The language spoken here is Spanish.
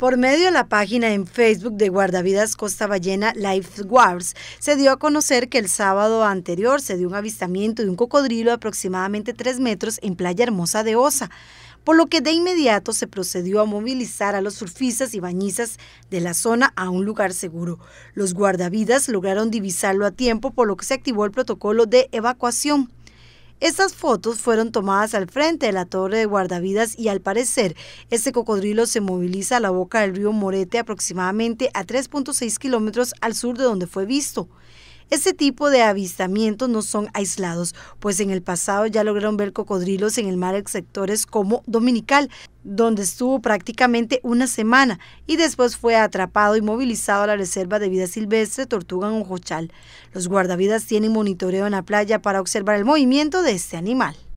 Por medio de la página en Facebook de Guardavidas Costa Ballena Lifeguards, se dio a conocer que el sábado anterior se dio un avistamiento de un cocodrilo de aproximadamente 3 metros en Playa Hermosa de Osa por lo que de inmediato se procedió a movilizar a los surfistas y bañizas de la zona a un lugar seguro. Los guardavidas lograron divisarlo a tiempo, por lo que se activó el protocolo de evacuación. Estas fotos fueron tomadas al frente de la torre de guardavidas y al parecer este cocodrilo se moviliza a la boca del río Morete aproximadamente a 3.6 kilómetros al sur de donde fue visto. Este tipo de avistamientos no son aislados, pues en el pasado ya lograron ver cocodrilos en el mar en sectores como Dominical, donde estuvo prácticamente una semana y después fue atrapado y movilizado a la Reserva de Vida Silvestre Tortuga en Ojochal. Los guardavidas tienen monitoreo en la playa para observar el movimiento de este animal.